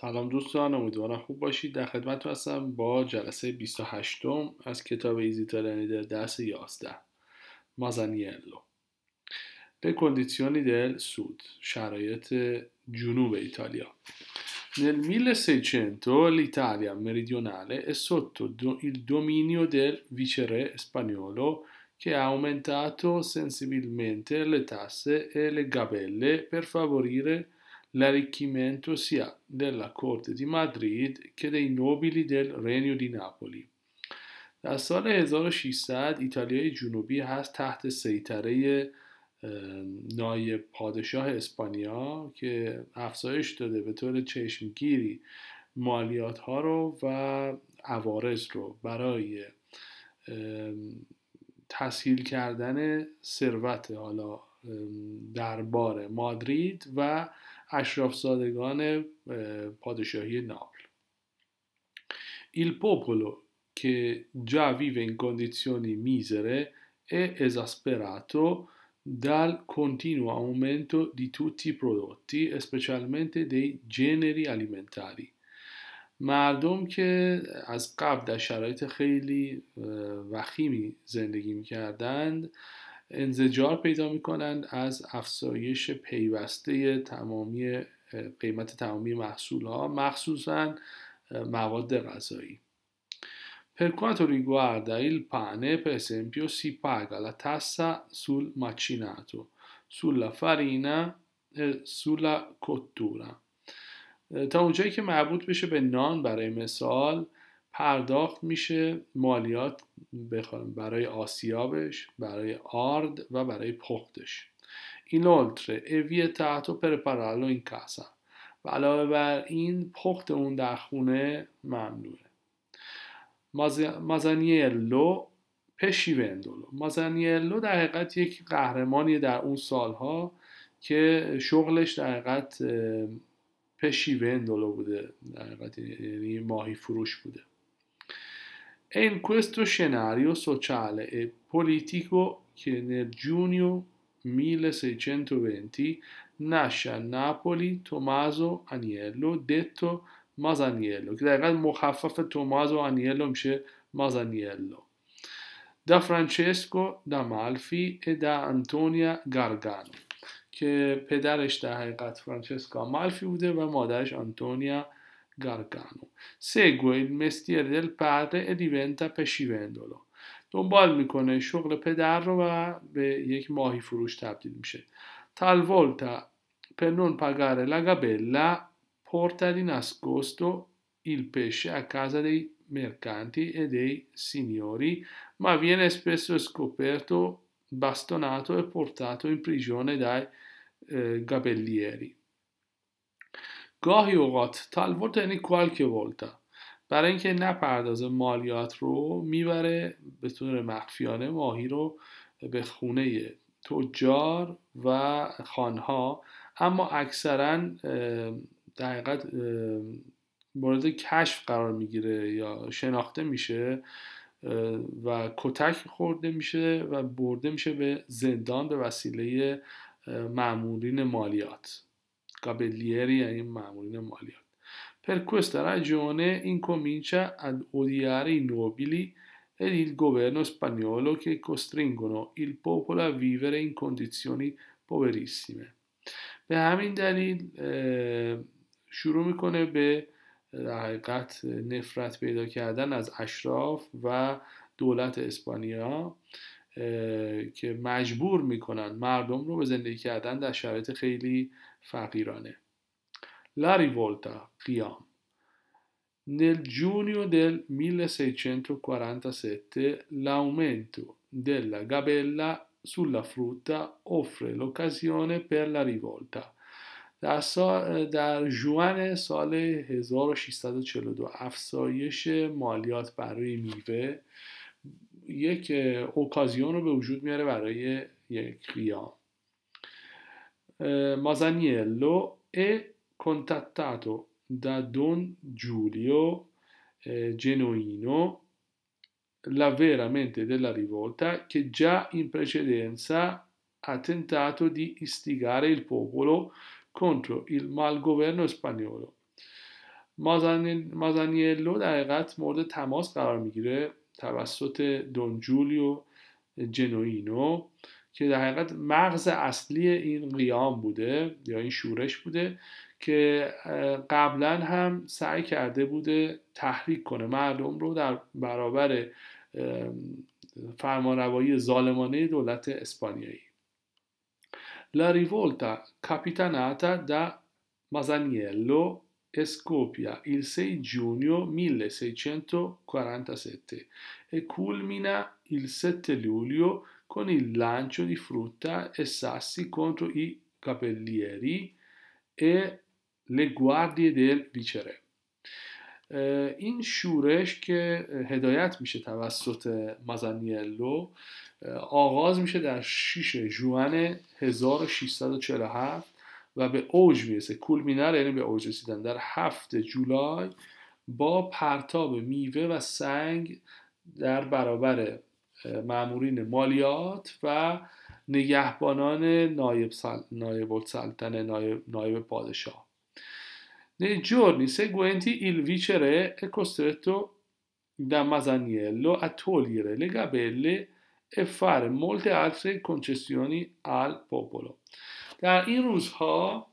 سلام دوستان امیدوارم خوب باشید در خدمتتون هستم با جلسه 28 م از کتاب ایزیتالانی در درس 11 مازانیلو به کندیزیونی del sud شرایط جنوب ایتالیا Nel 1600 l'Italia meridionale è sotto il dominio del viceré spagnolo che ha aumentato sensibilmente le tasse e le gabelle per favorire l'arricchimento sia della corte di Madrid che dei nobili del Regno di Napoli. در سال 1600 ایتالیای جنوبی هست تحت سیطره نای پادشاه اسپانیا که افزایش داده به طور چشمگیری مالیات ها رو و عوارض رو برای تسهیل کردن ثروت حالا دربار مادرید و اشرافزادگان پادشاهی ناپل Il popolo che già vive in condizioni misere è esasperato dal continuo aumento di tutti i prodotti specialmente dei generi alimentari. مردم که از قبل در شرایط خیلی وخیمی زندگی می کردند انزجار پیدا میکنند از افزایش پیوسته تمامی قیمت تمامی محصول ها مخصوصا مواد غذایی Per quanto riguarda il pane, per esempio, si paga la tassa sul macinato, sulla farina e تا اونجایی که مربوط بشه به نان برای مثال پرداخت میشه مالیات بخوام برای آسیابش برای آرد و برای پختش این تحت و پرپرالو این کسم و علاوه بر این پخت اون در خونه ممنوعه مازانیلو وندولو مازانیلو در حقیقت یک قهرمانی در اون سالها که شغلش در حقیقت وندولو بوده در حقیقت یعنی ماهی فروش بوده È in questo scenario sociale e politico che nel giugno 1620 nasce a Napoli Tommaso Agnello, detto Masaniello, che era il muhaffaf Tommaso Agnello invece Masaniello, da Francesco D'Amalfi e da Antonia Gargano, که پدرش در حقیقت فرانچسکا مالفی بوده و مادرش آنتونیا Gargano. Segue il mestiere del padre e diventa pescivendolo. دنبال میکنه شغل پدر رو و به یک ماهی talvolta per non pagare la gabella porta di nascosto il pesce a casa dei mercanti e dei signori, ma viene spesso scoperto, bastonato e portato in prigione dai eh, gabellieri. گاهی اوقات تالورت یعنی کوالک ولتا برای اینکه نپردازه مالیات رو میبره به طور مخفیانه ماهی رو به خونه تجار و خانها اما اکثرا دقیقت مورد کشف قرار میگیره یا شناخته میشه و کتک خورده میشه و برده میشه به زندان به وسیله معمولین مالیات Gabellieri e Mammolino Moliot. Per questa ragione incomincia ad odiare i nobili e il governo spagnolo che costringono il popolo a vivere in condizioni poverissime. به همین دلیل شروع میکنه به حقیقت نفرت پیدا کردن از اشراف و دولت اسپانیا که مجبور میکنن مردم رو به زندگی کردن در شرایط خیلی فقیرانه لاری ولتا قیام nel giugno del 1647 l'aumento della gabella sulla frutta offre l'occasione per la rivolta. در, در جوان سال 1642 افزایش مالیات برای میوه یک اوکازیون رو به وجود میاره برای یک قیام مازانیلو e contattato da Don Giulio eh, la vera mente della rivolta che già in precedenza ha tentato di istigare il popolo contro il malgoverno spagnolo. مازانیلو در حقیقت مورد تماس قرار میگیره توسط جولیو جنوینو که در حقیقت مغز اصلی این قیام بوده یا این شورش بوده که قبلا هم سعی کرده بوده تحریک کنه مردم رو در برابر فرمانروایی ظالمانه دولت اسپانیایی لا rivolta capitanata da Masaniello e scoppia il 6 giugno 1647 e culmina il 7 luglio con il lancio di frutta e sassi contro i capellieri e le guardie del viceré. این شورش که هدایت میشه توسط مازانیلو آغاز میشه در 6 جوان 1647 و به اوج میرسه کولمینر یعنی به اوج رسیدن در هفت جولای با پرتاب میوه و سنگ در برابر معمورین مالیات و نگهبانان نایب, سل... نایب سلطن نایب, نایب پادشاه Nei جورنی seguenti il viceré è costretto da Masaniello a togliere le gabelle e fare molte altre concessioni al popolo. در این روزها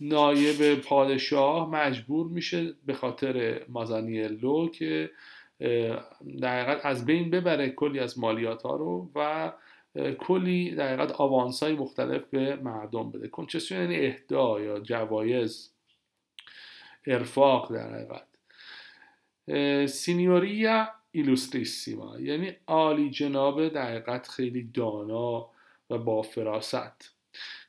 نایب پادشاه مجبور میشه به خاطر مازانیلو که در حقیقت از بین ببره کلی از مالیات ها رو و کلی در حقیقت آوانس های مختلف به مردم بده کنچسیون یعنی اهدا یا جوایز ارفاق در حقیقت سینیوریا ایلوستریسیما یعنی عالی جناب در خیلی دانا و با فراست.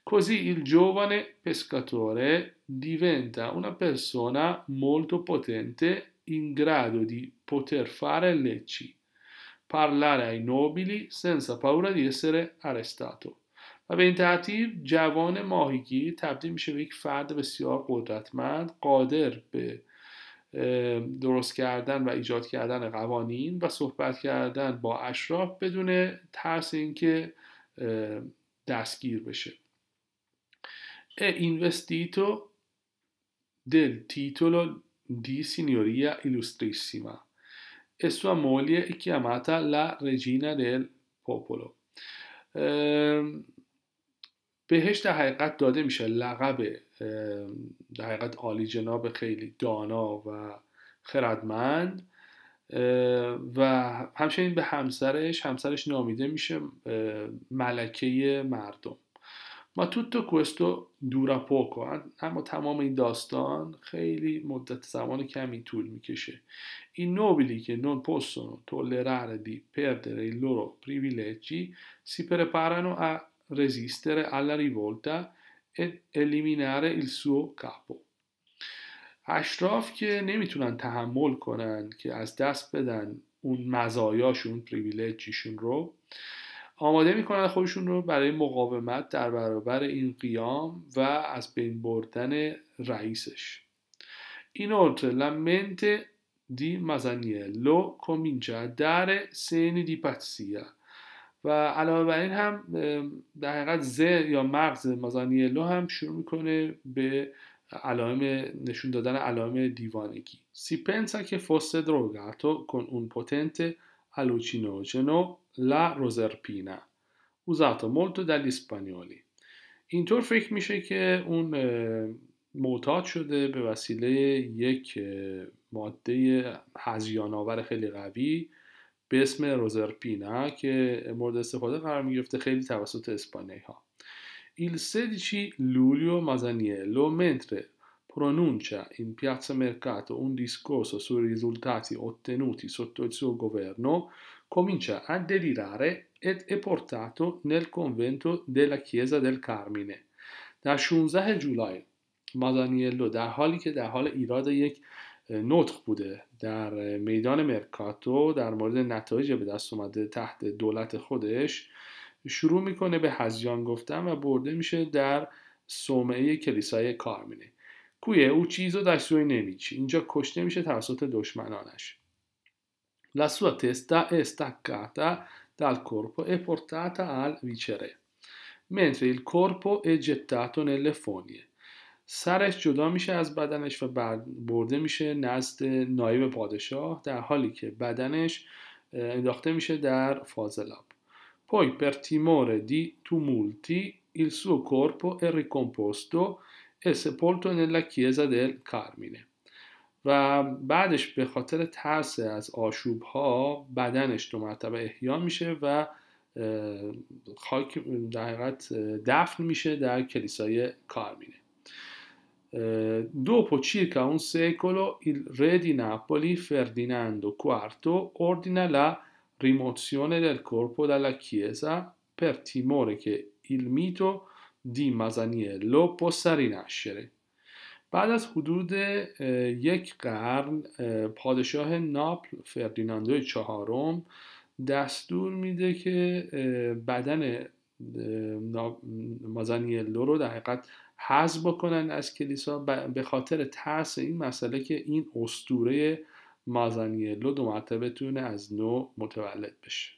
Così il giovane pescatore diventa una persona molto potente in grado di poter fare leggi, parlare ai nobili senza paura di essere arrestato. و به این ترتیب جوان ماهیگی تبدیل میشه به یک فرد بسیار قدرتمند قادر به درست کردن و ایجاد کردن قوانین و صحبت کردن با اشراف بدون ترس اینکه دستگیر بشه این وستیتو دل تیتولو دی سینیوریا ایلوستریسیما اسو مولی اکی اماتا لا رجینا دل پوپولو بهش در حقیقت داده میشه لقب در حقیقت عالی جناب خیلی دانا و خردمند و همچنین به همسرش همسرش نامیده میشه ملکه مردم ما توتو کوستو دورا پوکو اما تمام این داستان خیلی مدت زمان کمی طول میکشه این نوبیلی که نون پوسونو تولرار دی پردر i loro privilegi si preparano a resistere alla rivolta ed eliminare il suo capo اشراف که نمیتونن تحمل کنن که از دست بدن اون مزایاشون پریویلیجیشون رو آماده میکنن خودشون رو برای مقاومت در برابر این قیام و از بین بردن رئیسش این la لمنت دی مزانیه لو در در دی دی و علاوه بر این هم در حقیقت زر یا مغز مازانیلو هم شروع میکنه به علائم نشون دادن علائم دیوانگی سی که که فوست دروگاتو کن اون پوتنت لا لا روزرپینا، اوزاتو molto dagli اسپانیولی اینطور فکر میشه که اون معتاد شده به وسیله یک ماده آور خیلی قوی به اسم روزرپینا که مورد استفاده قرار میگرفته خیلی توسط اسپانیایی ها il 16 luglio Masaniello, mentre pronuncia in Piazza Mercato un discorso sui risultati ottenuti sotto il suo governo, comincia a delirare ed è portato nel convento della chiesa del Carmine. Da 16 giugno, Masaniello, da حالی که da حال ایراد یک نطق بوده در میدان مرکاتو در مورد نتایج به دست اومده تحت دولت خودش شروع میکنه به هزیان گفتن و برده میشه در صومعه کلیسای کارمینه کویه او چیز در سوی نمیچی اینجا کشته میشه توسط دشمنانش La sua testa è staccata dal corpo e portata al vicere, mentre il corpo è gettato nelle fogne. سرش جدا میشه از بدنش و برده میشه نزد نایب پادشاه در حالی که بدنش انداخته میشه در فاضلاب Poi per timore di tumulti il suo corpo è ricomposto e sepolto nella chiesa del Carmine. و بعدش به خاطر ترس از آشوب ها بدنش دو مرتبه احیا میشه و خاک در دفن میشه در کلیسای کارمینه Dopo circa un secolo il re di Napoli Ferdinando IV ordina la rimozione del corpo dalla chiesa per timore che il mito di Masaniello possa rinascere. بعد از حدود یک قرن eh, پادشاه ناپل فردیناندو چهارم دستور میده که eh, بدن eh, مازانیلو رو در حقیقت حذف بکنن از کلیسا به خاطر ترس این مسئله که این استوره مازانیلو دو مرتبه بتونه از نو متولد بشه